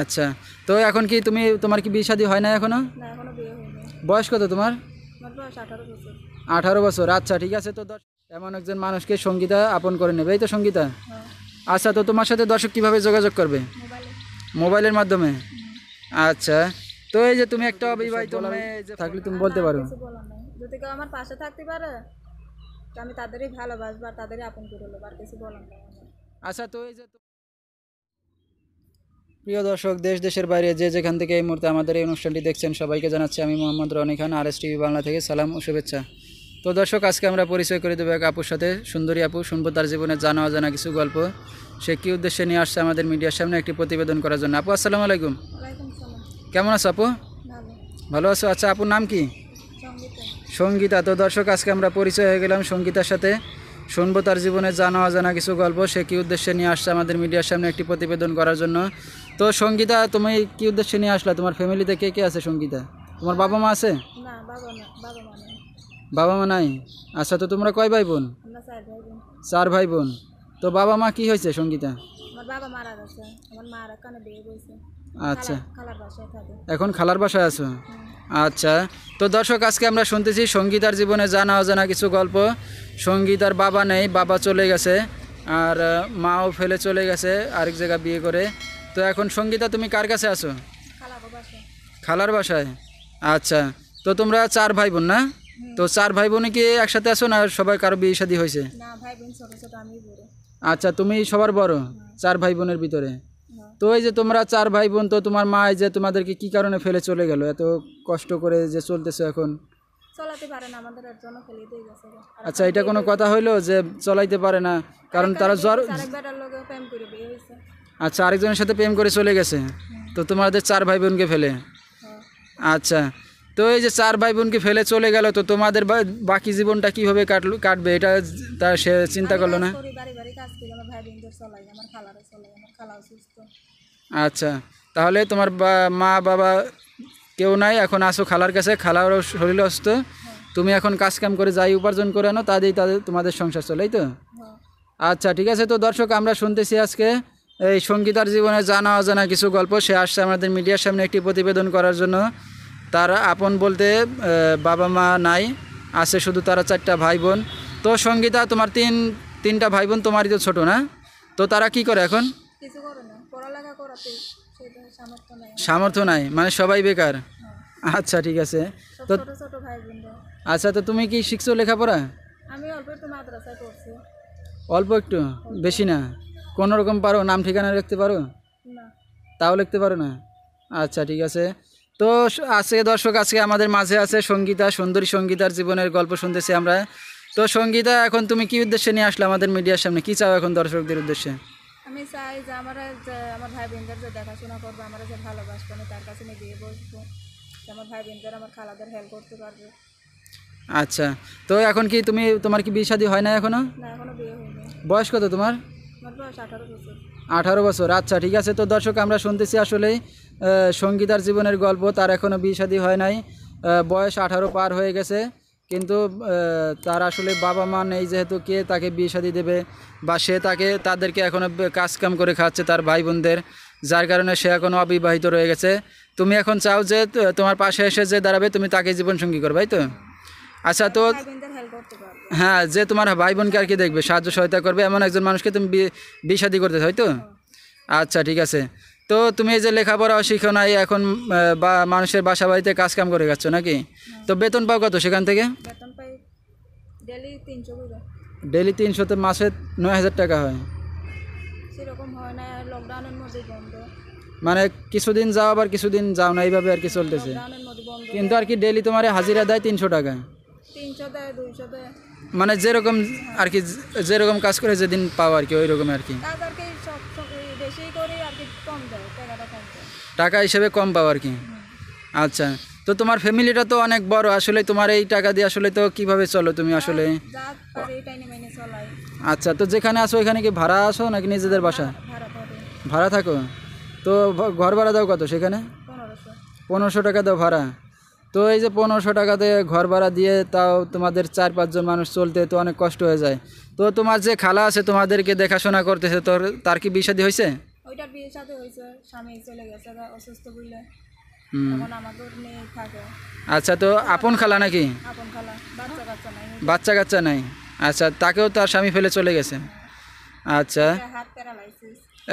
আচ্ছা তো এখন কি তুমি তোমার কি বিয়ে হয় না এখনো বয়স কত তোমার আঠারো বছর আচ্ছা ঠিক আছে তো এমন একজন মানুষকে সঙ্গীতা আপন করে নেবে এই তো সঙ্গীতা হ্যাঁ। আচ্ছা তো তোমার সাথে দর্শক কিভাবে যোগাযোগ করবে মোবাইলের মাধ্যমে আচ্ছা তো এই যে তুমি একটা অবিবাহিত থাকলে তুমি বলতে পারো যদি কেউ আমার পাশে থাকতে পারে আমি তাদেরই আর তাদেরই আপন করে নেবো আর কিছু বলার আচ্ছা তো এই যে প্রিয় দর্শক দেশ দেশের বাইরে যে যেখান থেকে এই মুহূর্তে আমাদের এই অনুষ্ঠানটি দেখছেন সবাইকে জানাচ্ছি আমি Mohammad Roni Khan R S TV Bangla থেকে সালাম ও শুভেচ্ছা তো দর্শক আজকে আমরা পরিচয় করে দেবো এক আপুর সাথে সুন্দরী আপু শুনবো তার জীবনে জানা অজানা কিছু গল্প সে কী উদ্দেশ্যে নিয়ে আসছে আমাদের মিডিয়ার সামনে একটি প্রতিবেদন করার জন্য আপু আসসালামু আলাইকুম কেমন আছো আপু ভালো আছো আচ্ছা আপুর নাম কি সঙ্গীতা তো দর্শক আজকে আমরা পরিচয় হয়ে গেলাম সঙ্গীতার সাথে শুনবো তার জীবনে জানা অজানা কিছু গল্প সে কী উদ্দেশ্যে নিয়ে আসছে আমাদের মিডিয়ার সামনে একটি প্রতিবেদন করার জন্য তো সঙ্গীতা তুমি কি উদ্দেশ্যে নিয়ে আসলা তোমার ফ্যামিলিতে কে কে আছে সঙ্গীতা তোমার বাবা মা আছে বাবা মা নাই আচ্ছা তো তোমরা কয় ভাই বোন চার ভাই বোন তো বাবা মা কি হয়েছে সঙ্গীতা আচ্ছা এখন খালার বাসায় আছো আচ্ছা তো দর্শক আজকে আমরা শুনতেছি সঙ্গীতার জীবনে জানা অজানা কিছু গল্প সঙ্গীতার বাবা নেই বাবা চলে গেছে আর মাও ফেলে চলে গেছে আরেক জায়গা বিয়ে করে তো এখন সঙ্গীতা তুমি কার কাছে আছো খালার বাসায় আচ্ছা তো তোমরা চার ভাই বোন না তো চার ভাই বোন কি একসাথে আছো না সবাই কারো বিয়ে শাদী হয়েছে আচ্ছা তুমি সবার বড় চার ভাই বোনের ভিতরে তো এই যে তোমরা চার ভাই বোন তো তোমার মা যে তোমাদেরকে কি কারণে ফেলে চলে গেল এত কষ্ট করে যে চলতেছে এখন আচ্ছা এটা কোনো কথা হইলো যে চলাইতে পারে না কারণ তারা জ্বর আচ্ছা আরেকজনের সাথে প্রেম করে চলে গেছে তো তোমাদের চার ভাই বোনকে ফেলে আচ্ছা তো এই যে চার ভাই বোনকে ফেলে চলে গেল তো তোমাদের বাকি জীবনটা কীভাবে কাটল কাটবে এটা তার সে চিন্তা করলো না আচ্ছা তাহলে তোমার মা বাবা কেউ নাই এখন আসো খালার কাছে খালার শরীর অস্ত হ্যাঁ। তুমি এখন কাজকাম করে যাই উপার্জন করে আনো তা তাদের তোমাদের সংসার চলেই তো হ্যাঁ। আচ্ছা ঠিক আছে তো দর্শক আমরা শুনতেছি আজকে এই সঙ্গীতার জীবনে জানা অজানা কিছু গল্প সে আসছে আমাদের মিডিয়ার সামনে একটি প্রতিবেদন করার জন্য তার আপন বলতে বাবা মা নাই আছে শুধু তারা চারটা ভাই বোন তো সঙ্গীতা তোমার তিন তিনটা ভাই বোন তোমারই তো ছোটো না তো তারা কি করে এখন সামর্থ্য নাই মানে সবাই বেকার হ্যাঁ। আচ্ছা ঠিক আছে তো আচ্ছা তো তুমি কি শিখছো লেখাপড়া অল্প একটু বেশি না কোন রকম পারো নাম ঠিকানা লিখতে পারো না তাও লিখতে পারো না আচ্ছা ঠিক আছে তো আজকে দর্শক আজকে আমাদের মাঝে আছে সঙ্গীতা সুন্দরী সঙ্গীতার জীবনের গল্প শুনতেছি আমরা তো সঙ্গীতা এখন তুমি কি উদ্দেশ্যে নিয়ে আসলে আমাদের মিডিয়ার সামনে কি চাও এখন দর্শকদের উদ্দেশ্যে আমি চাই যে আমার আমার ভাই বোনদের যে দেখাশোনা করবো আমার যে ভালোবাসবো আমি তার কাছে নিয়ে বিয়ে বসবো আমার ভাই বোনদের আমার খালাদের হেল্প করতে পারবে আচ্ছা তো এখন কি তুমি তোমার কি বিয়ে শাদী হয় না এখনো না এখনো বিয়ে হয়নি বয়স কত তোমার আঠারো বছর আচ্ছা ঠিক আছে তো দর্শক আমরা শুনতেছি আসলে সঙ্গীতার জীবনের গল্প তার এখনও বিয়ে শাদী হয় নাই বয়স আঠারো পার হয়ে গেছে কিন্তু তার আসলে বাবা মা নেই যেহেতু কে তাকে বিয়ে শাদী দেবে বা সে তাকে তাদেরকে এখনও কাজকাম করে খাচ্ছে তার ভাই বোনদের যার কারণে সে এখনও অবিবাহিত রয়ে গেছে তুমি এখন চাও যে তোমার পাশে এসে যে দাঁড়াবে তুমি তাকে জীবনসঙ্গী করবে তাই তো আচ্ছা তো হ্যাঁ যে তোমার ভাই বোনকে আর কি দেখবে সাহায্য সহায়তা করবে এমন একজন মানুষকে তুমি বিয়ে করতে হয় তো আচ্ছা ঠিক আছে তো তুমি এই যে লেখাপড়া শিখো নাই এখন বা মানুষের বাসা বাড়িতে কাজকাম করে গেছো নাকি তো বেতন পাও কত সেখান থেকে ডেলি তিনশোতে মাসে নয় হাজার টাকা হয় মানে কিছুদিন যাও আবার কিছুদিন যাও না এইভাবে আর কি চলতেছে কিন্তু আর কি ডেলি তোমার হাজিরা দেয় তিনশো টাকা তিনশো দেয় দুইশো দেয় মানে যেরকম আর কি যেরকম কাজ করে যেদিন পাও আর কি ওই রকম আর কি টাকা হিসেবে কম পাও আর কি আচ্ছা তো তোমার ফ্যামিলিটা তো অনেক বড় আসলে তোমার এই টাকা দিয়ে আসলে তো কিভাবে চলো তুমি আসলে আচ্ছা তো যেখানে আসো ওইখানে কি ভাড়া আসো নাকি নিজেদের বাসা ভাড়া থাকো তো ঘর ভাড়া দাও কত সেখানে পনেরোশো টাকা দাও ভাড়া তো এই যে পনেরোশো টাকাতে ঘর ভাড়া দিয়ে তাও তোমাদের চার পাঁচজন মানুষ চলতে তো অনেক কষ্ট হয়ে যায় তো তোমার যে খালা আছে তোমাদেরকে দেখাশোনা করতেছে তোর তার কি বিষাদি হয়েছে আচ্ছা তো আপন খালা নাকি বাচ্চা কাচ্চা নাই আচ্ছা তাকেও তার স্বামী ফেলে চলে গেছে আচ্ছা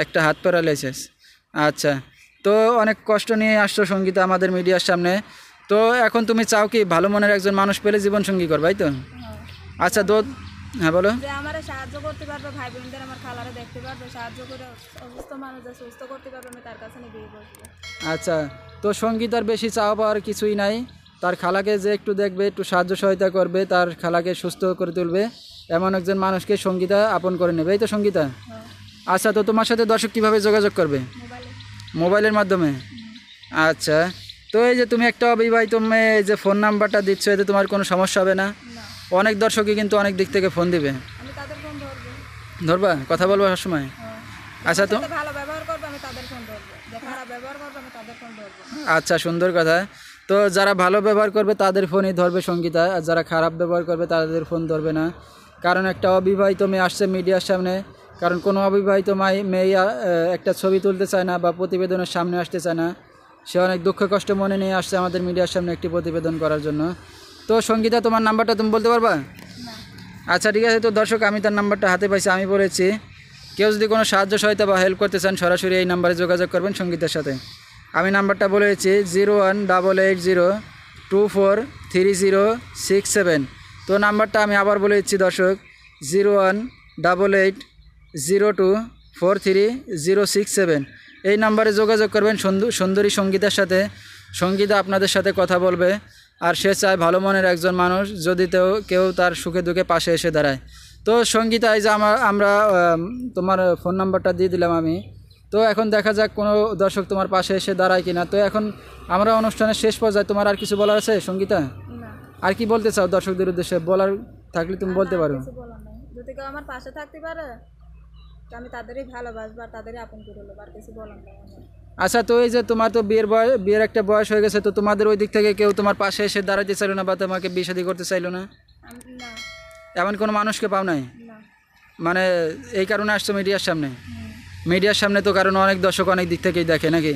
একটা হাত প্যারালাইসিস আচ্ছা তো অনেক কষ্ট নিয়ে আসছো সঙ্গীতা আমাদের মিডিয়ার সামনে তো এখন তুমি চাও কি ভালো মনের একজন মানুষ পেলে সঙ্গী করবে তাই তো হ্যাঁ। আচ্ছা তো হ্যাঁ বলো সাহায্য করতে পারবে ভাই বোনদের আমার খালারে দেখতে পারবে সাহায্য করে মানুষ সুস্থ করতে পারবে আমি তার কাছে আচ্ছা তো সঙ্গীত আর বেশি চাওয়া পাওয়ার কিছুই নাই তার খালাকে যে একটু দেখবে একটু সাহায্য সহায়তা করবে তার খালাকে সুস্থ করে তুলবে এমন একজন মানুষকে সঙ্গীতা আপন করে নেবে এই তো সঙ্গীতা হ্যাঁ। আচ্ছা তো তোমার সাথে দর্শক কীভাবে যোগাযোগ করবে মোবাইলের মাধ্যমে আচ্ছা তো এই যে তুমি একটা অবিবাহিত মেয়ে যে ফোন নাম্বারটা দিচ্ছ এতে তোমার কোনো সমস্যা হবে না অনেক দর্শকই কিন্তু অনেক দিক থেকে ফোন দিবে ধরবা কথা বলবো সব সময় হ্যাঁ। আচ্ছা তো আচ্ছা সুন্দর কথা তো যারা ভালো ব্যবহার করবে তাদের ফোনই ধরবে সঙ্গীতা আর যারা খারাপ ব্যবহার করবে তাদের ফোন ধরবে না কারণ একটা অবিবাহিত মেয়ে আসছে মিডিয়ার সামনে কারণ কোনো অবিবাহিত মাই মেয়ে একটা ছবি তুলতে চায় না বা প্রতিবেদনের সামনে আসতে চায় না সে অনেক দুঃখ কষ্ট মনে নিয়ে আসছে আমাদের মিডিয়ার সামনে একটি প্রতিবেদন করার জন্য তো সঙ্গীতা তোমার নাম্বারটা তুমি বলতে পারবা আচ্ছা ঠিক আছে তো দর্শক আমি তার নাম্বারটা হাতে পাইছি আমি বলেছি কেউ যদি কোনো সাহায্য সহায়তা বা হেল্প করতে চান সরাসরি এই নাম্বারে যোগাযোগ করবেন সঙ্গীতের সাথে আমি নাম্বারটা বলেছি zero one double eight zero two four three zero six seven তো নাম্বারটা আমি আবার বলে দিচ্ছি দর্শক zero one double eight zero two four three zero six seven এই নাম্বারে যোগাযোগ করবেন সুন্দরী সঙ্গীতার সাথে সঙ্গীতা আপনাদের সাথে কথা বলবে আর সে চায় ভালো মনের একজন মানুষ যদি তেও কেউ তার সুখে দুঃখে পাশে এসে দাঁড়ায় তো সঙ্গীতা এই যে আমার আমরা তোমার ফোন নাম্বারটা দিয়ে দিলাম আমি তো এখন দেখা যাক কোনো দর্শক তোমার পাশে এসে দাঁড়ায় কিনা তো এখন আমরা অনুষ্ঠানের শেষ পর্যায়ে তোমার আর কিছু বলার আছে সঙ্গীতা আর কি বলতে চাও দর্শকদের উদ্দেশ্যে বলার থাকলে তুমি বলতে পারো যদি কেউ আমার পাশে থাকতে পারে আমি তাদেরই ভালোবাসবো আর তাদেরই আপন করে নেবো আর কিছু বলার নেই আচ্ছা তো এই যে তোমার তো বিয়ের বয়স বিয়ের একটা বয়স হয়ে গেছে তো তোমাদের ওই দিক থেকে কেউ তোমার পাশে এসে দাঁড়াতে চাইলো না বা তোমাকে বিয়ে করতে চাইলো না এমন কোনো মানুষকে পাও নাই মানে এই কারণে আসছো মিডিয়ার সামনে মিডিয়ার সামনে তো কারণ অনেক দর্শক অনেক দিক থেকেই দেখে নাকি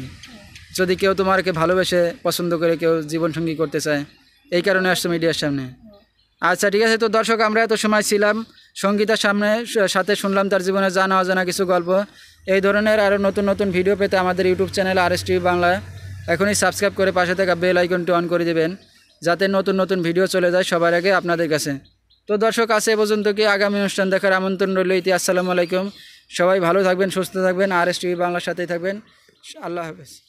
যদি কেউ তোমাকে ভালোবেসে পছন্দ করে কেউ জীবনসঙ্গী করতে চায় এই কারণে আসছো মিডিয়ার সামনে আচ্ছা ঠিক আছে তো দর্শক আমরা এত সময় ছিলাম সঙ্গীতার সামনে সাথে শুনলাম তার জীবনে জানা অজানা কিছু গল্প এই ধরনের আরও নতুন নতুন ভিডিও পেতে আমাদের YouTube channel R S TV Bangla এখনই সাবস্ক্রাইব করে পাশে থাকা বেল আইকনটি অন করে দেবেন যাতে নতুন নতুন ভিডিও চলে যায় সবার আগে আপনাদের কাছে তো দর্শক আছে পর্যন্ত কি আগামী অনুষ্ঠান দেখার আমন্ত্রণ রইল ইতি আসসালামু আলাইকুম সবাই ভালো থাকবেন সুস্থ থাকবেন আর এস টিভি বাংলার সাথেই থাকবেন আল্লাহ হাফেজ